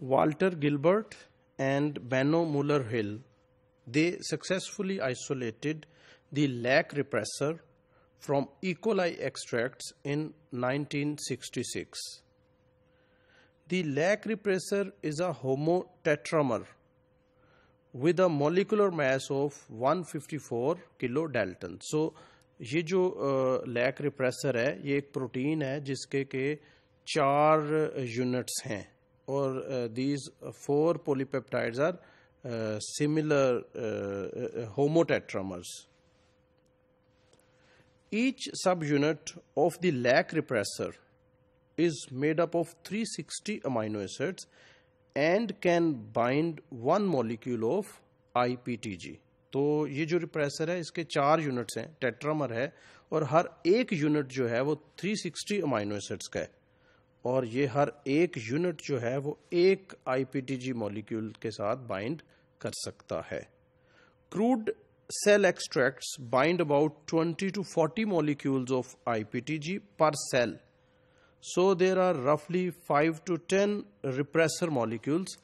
Walter Gilbert and Benno Muller Hill, they successfully isolated the lac repressor from E. coli extracts in 1966. The lac repressor is a homotetramer with a molecular mass of 154 kilodalton. So, सो ये जो lac repressor है ये एक protein है जिसके के चार units हैं और these four polypeptides are similar homotetramers each subunit of the lac repressor is made up of three sixty amino acids and can bind one molecule of IPTG तो ये जो रिप्रेसर है इसके चार यूनिट्स हैं tetramer है और हर एक यूनिट जो है वो थ्री सिक्सटी अमाइनो एसिड्स का है और ये हर एक यूनिट जो है वो एक आईपीटीजी मॉलिक्यूल के साथ बाइंड कर सकता है crude cell extracts bind about 20 to 40 molecules of IPTG per cell so there are रफली 5 to 10 repressor molecules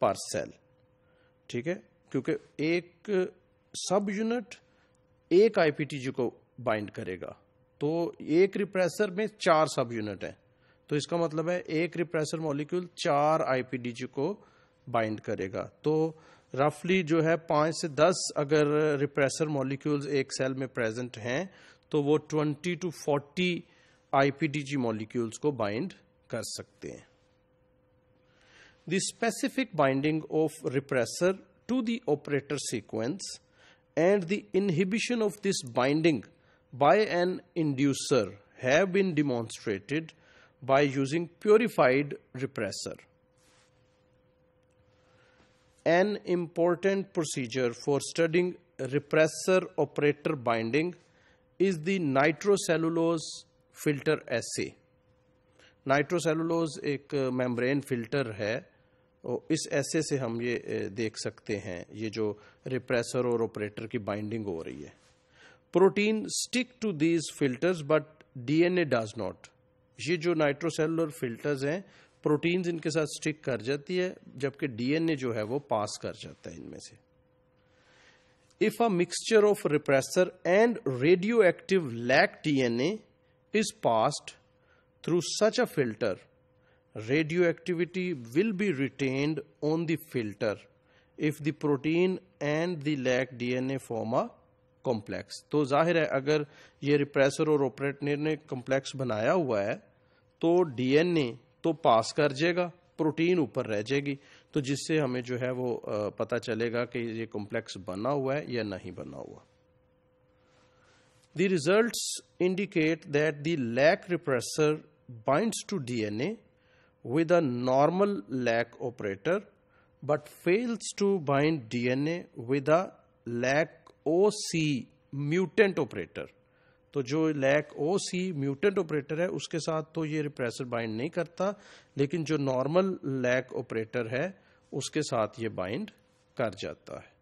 per cell ठीक है क्योंकि एक सब यूनिट एक आईपीटीजी को बाइंड करेगा तो एक रिप्रेसर में चार सब यूनिट है तो इसका मतलब है एक रिप्रेसर मॉलिक्यूल चार आईपीडीजी को बाइंड करेगा तो रफली जो है पांच से दस अगर रिप्रेसर मॉलिक्यूल्स एक सेल में प्रेजेंट हैं तो वो twenty to forty IPTG molecules को बाइंड कर सकते हैं the specific binding of repressor to the operator sequence and the inhibition of this binding by an inducer have been demonstrated by using purified repressor. An important procedure for studying repressor operator binding is the nitrocellulose filter assay. Nitrocellulose एक membrane filter है और इस assay से हम ये देख सकते हैं ये जो repressor और operator की binding हो रही है Protein stick to these filters but DNA does not. ये जो नाइट्रोसेलुलर फिल्टर्स हैं प्रोटीन इनके साथ स्टिक कर जाती है जबकि डीएनए जो है वो पास कर जाता है इनमें से if a mixture of repressor and radioactive lac DNA is passed through such a filter radioactivity will be retained on the filter if the protein and the lac DNA form a complex तो जाहिर है अगर ये repressor और operator ने complex बनाया हुआ है तो डीएनए तो पास कर जाएगा प्रोटीन ऊपर रह जाएगी तो जिससे हमें जो है वो पता चलेगा कि ये कॉम्प्लेक्स बना हुआ है या नहीं बना हुआ the lac repressor bind to D N A with a normal lac operator but fails to bind D N A with a lac O C mutant operator तो जो lac O C mutant operator है उसके साथ तो ये repressor bind नहीं करता लेकिन जो नॉर्मल लैक ऑपरेटर है उसके साथ ये बाइंड कर जाता है